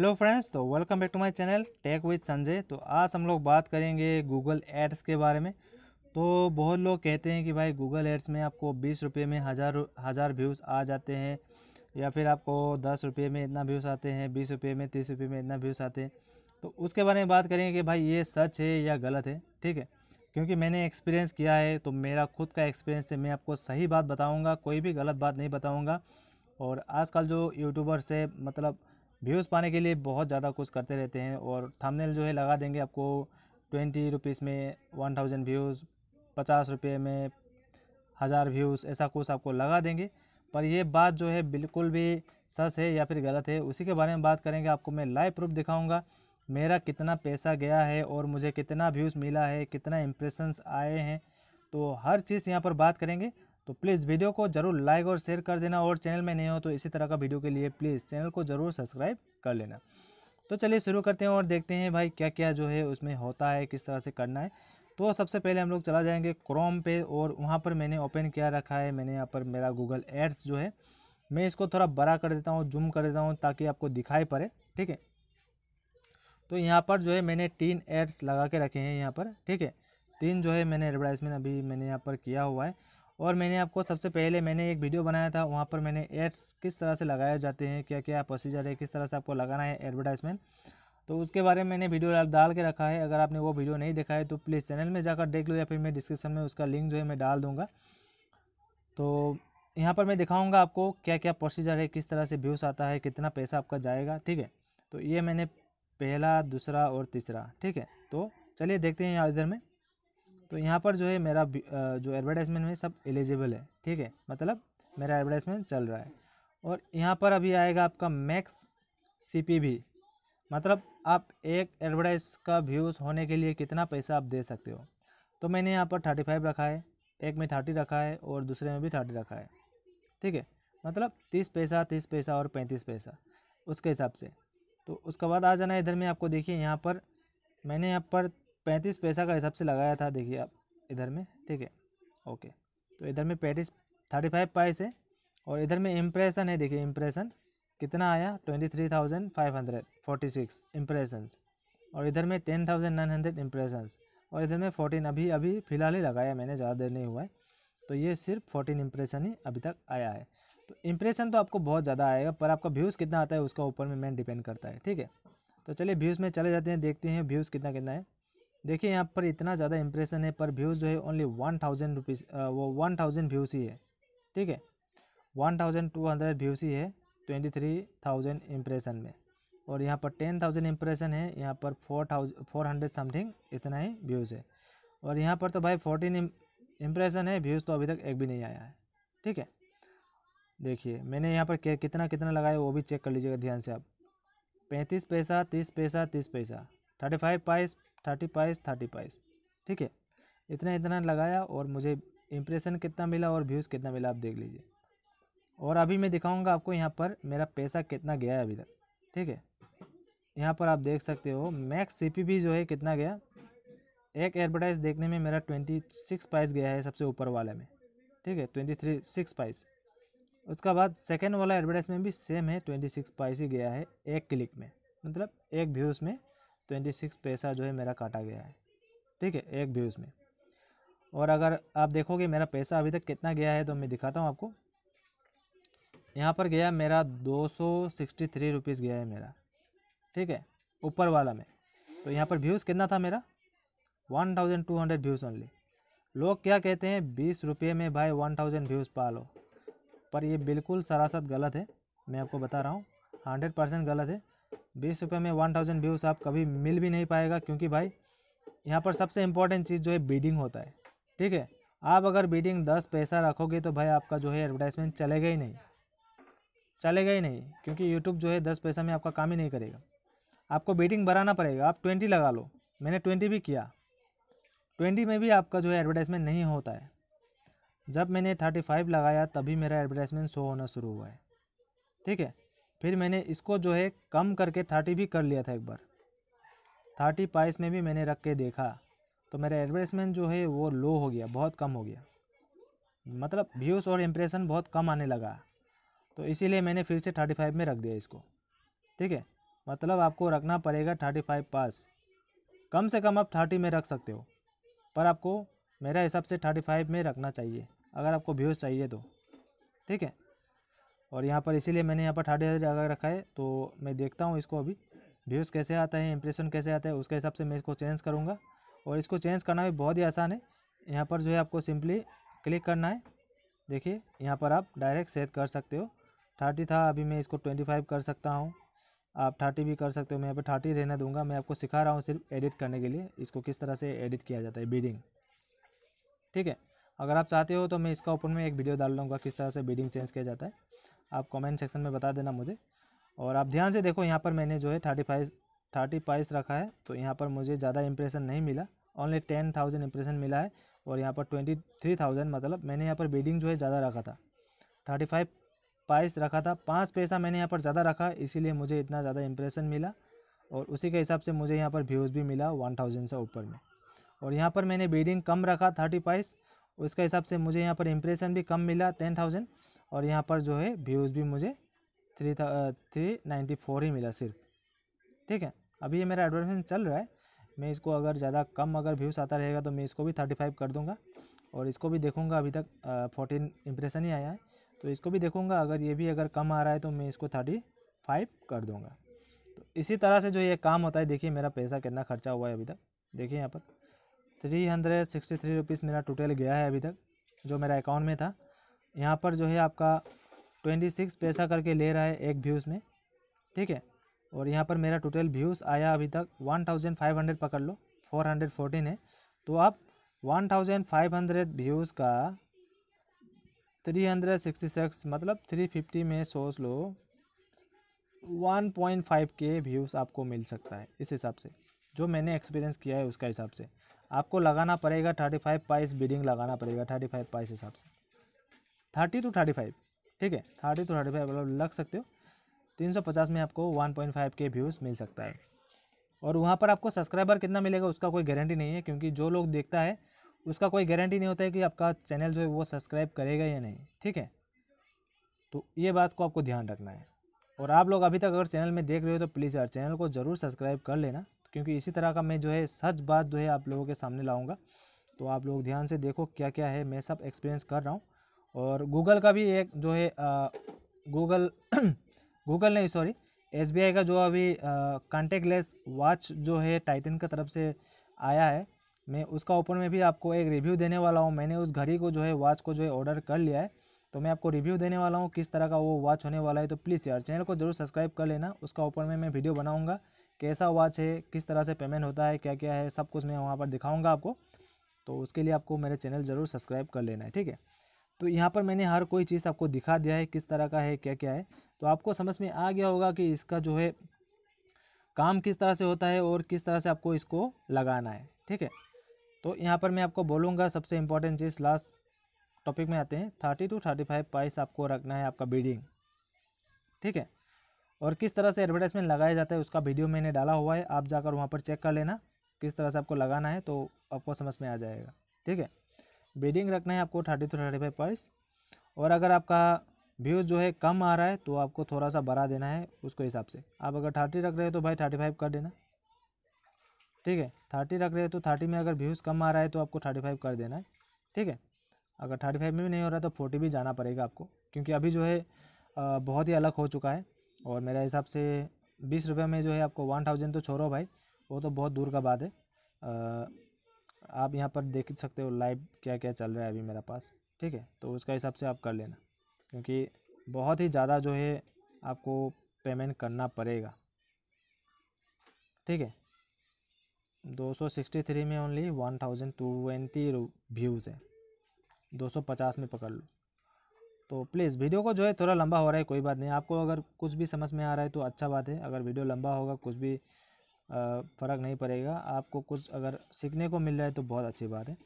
hello friends तो welcome back to my channel tech with Sanjay तो आज हम लोग बात करेंगे गूगल एड्स के बारे में तो बहुत लोग कहते हैं कि भाई गूगल एड्स में आपको बीस रुपये में हज़ार हज़ार व्यूज़ आ जाते हैं या फिर आपको दस रुपये में इतना व्यूज़ आते हैं बीस रुपये में तीस रुपये में इतना व्यूज़ आते हैं तो उसके बारे में बात करेंगे कि भाई ये सच है या गलत है ठीक है क्योंकि मैंने एक्सपीरियंस किया है तो मेरा खुद का एक्सपीरियंस है मैं आपको सही बात बताऊँगा कोई भी गलत बात नहीं बताऊँगा और आजकल जो यूट्यूबर्स है मतलब व्यूज़ पाने के लिए बहुत ज़्यादा कुछ करते रहते हैं और थंबनेल जो है लगा देंगे आपको ट्वेंटी रुपीज़ में वन थाउजेंड व्यूज़ पचास रुपये में हज़ार व्यूज़ ऐसा कुछ आपको लगा देंगे पर यह बात जो है बिल्कुल भी सच है या फिर गलत है उसी के बारे में बात करेंगे आपको मैं लाइव प्रूफ दिखाऊँगा मेरा कितना पैसा गया है और मुझे कितना व्यूज़ मिला है कितना इम्प्रेशंस आए हैं तो हर चीज़ यहाँ पर बात करेंगे तो प्लीज़ वीडियो को ज़रूर लाइक और शेयर कर देना और चैनल में नहीं हो तो इसी तरह का वीडियो के लिए प्लीज़ चैनल को ज़रूर सब्सक्राइब कर लेना तो चलिए शुरू करते हैं और देखते हैं भाई क्या क्या जो है उसमें होता है किस तरह से करना है तो सबसे पहले हम लोग चला जाएंगे क्रोम पे और वहाँ पर मैंने ओपन किया रखा है मैंने यहाँ पर मेरा गूगल एड्स जो है मैं इसको थोड़ा बड़ा कर देता हूँ जूम कर देता हूँ ताकि आपको दिखाई पड़े ठीक है तो यहाँ पर जो है मैंने तीन एड्स लगा के रखे हैं यहाँ पर ठीक है तीन जो है मैंने एडवर्टाइजमेंट अभी मैंने यहाँ पर किया हुआ है और मैंने आपको सबसे पहले मैंने एक वीडियो बनाया था वहाँ पर मैंने एड्स किस तरह से लगाए जाते हैं क्या क्या प्रोसीजर है किस तरह से आपको लगाना है एडवर्टाइजमेंट तो उसके बारे में मैंने वीडियो डाल के रखा है अगर आपने वो वीडियो नहीं देखा है तो प्लीज़ चैनल में जाकर देख लो या फिर मैं डिस्क्रिप्शन में उसका लिंक जो है मैं डाल दूँगा तो यहाँ पर मैं दिखाऊँगा आपको क्या क्या प्रोसीजर है किस तरह से व्यूस आता है कितना पैसा आपका जाएगा ठीक है तो ये मैंने पहला दूसरा और तीसरा ठीक है तो चलिए देखते हैं यहाँ इधर में तो यहाँ पर जो है मेरा जो एडवर्टाइजमेंट में सब एलिजिबल है ठीक है मतलब मेरा एडवर्टाइजमेंट चल रहा है और यहाँ पर अभी आएगा आपका मैक्स सी मतलब आप एक एडवर्टाइज का व्यूज़ होने के लिए कितना पैसा आप दे सकते हो तो मैंने यहाँ पर थर्टी फाइव रखा है एक में थर्टी रखा है और दूसरे में भी थर्टी रखा है ठीक है मतलब तीस पैसा तीस पैसा और पैंतीस पैसा उसके हिसाब से तो उसके बाद आ जाना इधर में आपको देखिए यहाँ पर मैंने यहाँ पर पैंतीस पैसा का हिसाब से लगाया था देखिए आप इधर में ठीक है ओके तो इधर में पैंतीस थर्टी फाइव पाइस है और इधर में इम्प्रेशन है देखिए इम्प्रेशन कितना आया twenty three thousand five hundred forty six impressions और इधर में ten thousand nine hundred impressions और इधर में फोर्टीन अभी अभी फ़िलहाल ही लगाया मैंने ज़्यादा देर नहीं हुआ है तो ये सिर्फ फोर्टीन इम्प्रेशन ही अभी तक आया है तो इम्प्रेशन तो आपको बहुत ज़्यादा आएगा पर आपका व्यूज़ कितना आता है उसका ऊपर में मैन डिपेंड करता है ठीक है तो चलिए व्यूज़ में चले जाते हैं देखते हैं व्यूज़ कितना कितना है देखिए यहाँ पर इतना ज़्यादा इंप्रेशन है पर व्यूज़ जो है ओनली वन थाउजेंड रुपीज़ वो वन थाउजेंड व्यूज़ ही है ठीक है one thousand two hundred views ही है ट्वेंटी थ्री थाउजेंड इम्प्रेशन में और यहाँ पर टेन थाउजेंड इम्प्रेशन है यहाँ पर four thousand four hundred something इतना ही व्यूज़ है और यहाँ पर तो भाई फोर्टीन इम्प्रेशन है व्यूज़ तो अभी तक एक भी नहीं आया है ठीक है देखिए मैंने यहाँ पर कितना कितना लगाया वो भी चेक कर लीजिएगा ध्यान से आप पैंतीस पैसा तीस पैसा तीस पैसा thirty five paise thirty paise thirty paise ठीक है इतना इतना लगाया और मुझे इम्प्रेशन कितना मिला और व्यूज़ कितना मिला आप देख लीजिए और अभी मैं दिखाऊंगा आपको यहाँ पर मेरा पैसा कितना गया है अभी तक ठीक है यहाँ पर आप देख सकते हो मैक्स सी जो है कितना गया एक एडवर्टाइज देखने में मेरा ट्वेंटी सिक्स पाइस गया है सबसे ऊपर वाले में ठीक है ट्वेंटी थ्री सिक्स पाइस उसका बाद सेकेंड वाला एडवर्टाइज में भी सेम है ट्वेंटी सिक्स पाइस ही गया है एक क्लिक में मतलब एक व्यूज़ में ट्वेंटी सिक्स पैसा जो है मेरा काटा गया है ठीक है एक व्यूज़ में और अगर आप देखोगे मेरा पैसा अभी तक कितना गया है तो मैं दिखाता हूँ आपको यहाँ पर गया मेरा दो सौ सिक्सटी थ्री रुपीज़ गया है मेरा ठीक है ऊपर वाला में तो यहाँ पर व्यूज़ कितना था मेरा one thousand two hundred views only लोग क्या कहते हैं बीस रुपये में भाई वन थाउजेंड व्यूज़ पा लो पर ये बिल्कुल सरासत गलत है मैं आपको बता रहा हूँ हंड्रेड परसेंट गलत है बीस रुपये में वन थाउजेंड व्यूज़ आप कभी मिल भी नहीं पाएगा क्योंकि भाई यहाँ पर सबसे इम्पोर्टेंट चीज़ जो है बीडिंग होता है ठीक है आप अगर बीडिंग दस पैसा रखोगे तो भाई आपका जो है एडवर्टाइजमेंट चलेगा ही नहीं चलेगा ही नहीं क्योंकि यूट्यूब जो है दस पैसा में आपका काम ही नहीं करेगा आपको बीडिंग बढ़ाना पड़ेगा आप ट्वेंटी लगा लो मैंने ट्वेंटी भी किया ट्वेंटी में भी आपका जो है एडवर्टाइजमेंट नहीं होता है जब मैंने थर्टी फाइव लगाया तभी मेरा एडवर्टाइजमेंट शो होना शुरू हुआ है ठीक है फिर मैंने इसको जो है कम करके थर्टी भी कर लिया था एक बार थर्टी पाइस में भी मैंने रख के देखा तो मेरा एडवर्टाइजमेंट जो है वो लो हो गया बहुत कम हो गया मतलब व्यूज़ और इम्प्रेशन बहुत कम आने लगा तो इसीलिए मैंने फिर से थर्टी फाइव में रख दिया इसको ठीक है मतलब आपको रखना पड़ेगा थर्टी फाइव पास कम से कम आप थर्टी में रख सकते हो पर आपको मेरा हिसाब से थर्टी फाइव में रखना चाहिए अगर आपको व्यूज़ चाहिए तो ठीक है और यहाँ पर इसीलिए मैंने यहाँ पर थर्टी अगर रखा है तो मैं देखता हूँ इसको अभी व्यूज़ कैसे आता है इंप्रेशन कैसे आता है उसके हिसाब से मैं इसको चेंज करूँगा और इसको चेंज करना भी बहुत ही आसान है यहाँ पर जो है आपको सिंपली क्लिक करना है देखिए यहाँ पर आप डायरेक्ट सेट कर सकते हो थर्टी था अभी मैं इसको ट्वेंटी फाइव कर सकता हूँ आप थर्टी भी कर सकते हो मैं यहाँ पर थर्टी रहने दूँगा मैं आपको सिखा रहा हूँ सिर्फ एडिट करने के लिए इसको किस तरह से एडिट किया जाता है बीडिंग ठीक है अगर आप चाहते हो तो मैं इसका ऊपर में एक वीडियो डाल लूँगा किस तरह से बीडिंग चेंज किया जाता है आप कमेंट सेक्शन में बता देना मुझे और आप ध्यान से देखो यहाँ पर मैंने जो है थर्टी फाइव थर्टी पाइस रखा है तो यहाँ पर मुझे ज़्यादा इंप्रेशन नहीं मिला ओनली टेन थाउजेंड इंप्रेशन मिला है और यहाँ पर ट्वेंटी थ्री थाउजेंड मतलब मैंने यहाँ पर बीडिंग जो है ज़्यादा रखा था थर्टी फाइव प्राइस रखा था पाँच पैसा मैंने यहाँ पर ज़्यादा रखा इसीलिए मुझे इतना ज़्यादा इंप्रेशन मिला और उसी के हिसाब से मुझे यहाँ पर व्यूज़ भी मिला वन थाउजेंड से ऊपर में और यहाँ पर मैंने बीडिंग कम रखा थर्टी पाइस उसके हिसाब से मुझे यहाँ पर इंप्रेशन भी कम मिला टेन थाउजेंड और यहाँ पर जो है व्यूज़ भी मुझे थ्री थ्री नाइन्टी फोर ही मिला सिर्फ ठीक है अभी ये मेरा एडवर्टाइजमेंट चल रहा है मैं इसको अगर ज़्यादा कम अगर व्यूज़ आता रहेगा तो मैं इसको भी थर्टी फाइव कर दूँगा और इसको भी देखूँगा अभी तक फोर्टीन इम्प्रेशन ही आया है तो इसको भी देखूँगा अगर ये भी अगर कम आ रहा है तो मैं इसको थर्टी फाइव कर दूँगा तो इसी तरह से जो ये काम होता है देखिए मेरा पैसा कितना खर्चा हुआ है अभी तक देखिए यहाँ पर three hundred sixty three rupees मेरा टोटल गया है अभी तक जो मेरा अकाउंट में था यहाँ पर जो है आपका ट्वेंटी सिक्स पैसा करके ले रहा है एक व्यूज़ में ठीक है और यहाँ पर मेरा टोटल व्यूज़ आया अभी तक वन थाउजेंड फाइव हंड्रेड पकड़ लो फोर हंड्रेड फोर्टीन है तो आप one thousand five hundred views का थ्री हंड्रेड सिक्सटी सिक्स मतलब थ्री फिफ्टी में सोच लो one point five K views आपको मिल सकता है इस हिसाब से जो मैंने एक्सपीरियंस किया है उसका हिसाब से आपको लगाना पड़ेगा थर्टी फाइव पाइस बिडिंग लगाना पड़ेगा थर्टी फाइव पाइस हिसाब से थर्टी टू थर्टी फाइव ठीक है थर्टी टू थर्टी फाइव मतलब लग सकते हो तीन सौ पचास में आपको one point five K views मिल सकता है और वहाँ पर आपको सब्सक्राइबर कितना मिलेगा उसका कोई गारंटी नहीं है क्योंकि जो लोग देखता है उसका कोई गारंटी नहीं होता है कि आपका चैनल जो है वो सब्सक्राइब करेगा या नहीं ठीक है तो ये बात को आपको ध्यान रखना है और आप लोग अभी तक अगर चैनल में देख रहे हो तो प्लीज़ यार चैनल को ज़रूर सब्सक्राइब कर लेना क्योंकि इसी तरह का मैं जो है सच बात जो है आप लोगों के सामने लाऊँगा तो आप लोग ध्यान से देखो क्या क्या है मैं सब एक्सपीरियंस कर रहा हूँ और गूगल का भी एक जो है गूगल गूगल नहीं सॉरी एस का जो अभी कॉन्टेक्ट लेस वॉच जो है टाइटन की तरफ से आया है मैं उसका ऊपर में भी आपको एक रिव्यू देने वाला हूँ मैंने उस घड़ी को जो है वॉच को जो है ऑर्डर कर लिया है तो मैं आपको रिव्यू देने वाला हूँ किस तरह का वो वॉच होने वाला है तो प्लीज़ यार चैनल को जरूर सब्सक्राइब कर लेना उसका ऊपर में मैं वीडियो बनाऊँगा कैसा वॉच है किस तरह से पेमेंट होता है क्या क्या है सब कुछ मैं वहाँ पर दिखाऊँगा आपको तो उसके लिए आपको मेरे चैनल ज़रूर सब्सक्राइब कर लेना है ठीक है तो यहाँ पर मैंने हर कोई चीज़ आपको दिखा दिया है किस तरह का है क्या क्या है तो आपको समझ में आ गया होगा कि इसका जो है काम किस तरह से होता है और किस तरह से आपको इसको लगाना है ठीक है तो यहाँ पर मैं आपको बोलूँगा सबसे इम्पोर्टेंट चीज़ लास्ट टॉपिक में आते हैं thirty two thirty five paise आपको रखना है आपका बीडिंग ठीक है और किस तरह से एडवर्टाइजमेंट लगाया जाता है उसका वीडियो मैंने डाला हुआ है आप जाकर वहाँ पर चेक कर लेना किस तरह से आपको लगाना है तो आपको समझ में आ जाएगा ठीक है बीडिंग रखना है आपको thirty two thirty five paise और अगर आपका व्यूज़ जो है कम आ रहा है तो आपको थोड़ा सा बढ़ा देना है उसको हिसाब से आप अगर थर्टी रख रहे हो तो भाई थर्टी फाइव कर देना ठीक है थर्टी रख रहे हो तो थर्टी में अगर व्यूज़ कम आ रहा है तो आपको थर्टी फाइव कर देना है ठीक है अगर थर्टी फाइव में भी नहीं हो रहा तो फोर्टी भी जाना पड़ेगा आपको क्योंकि अभी जो है बहुत ही अलग हो चुका है और मेरे हिसाब से बीस रुपये में जो है आपको वन थाउजेंड तो छोड़ो भाई वो तो बहुत दूर का बात है आप यहाँ पर देख सकते हो लाइव क्या क्या चल रहा है अभी मेरा पास ठीक है तो उसका हिसाब से आप कर लेना क्योंकि बहुत ही ज़्यादा जो है आपको पेमेंट करना पड़ेगा ठीक है 263 में ओनली 1020 व्यूज़ है 250 में पकड़ लो तो प्लीज़ वीडियो को जो है थोड़ा लंबा हो रहा है कोई बात नहीं आपको अगर कुछ भी समझ में आ रहा है तो अच्छा बात है अगर वीडियो लंबा होगा कुछ भी फ़र्क नहीं पड़ेगा आपको कुछ अगर सीखने को मिल रहा है तो बहुत अच्छी बात है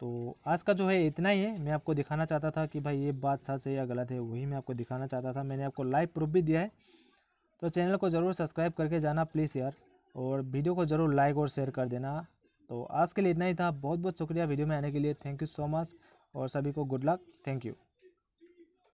तो आज का जो है इतना ही है मैं आपको दिखाना चाहता था कि भाई ये बात सच है या गलत है वही मैं आपको दिखाना चाहता था मैंने आपको लाइव प्रूफ भी दिया है तो चैनल को ज़रूर सब्सक्राइब करके जाना प्लीज़ यार और वीडियो को ज़रूर लाइक और शेयर कर देना तो आज के लिए इतना ही था बहुत बहुत शुक्रिया वीडियो में आने के लिए थैंक यू सो मच और सभी को गुड लक थैंक यू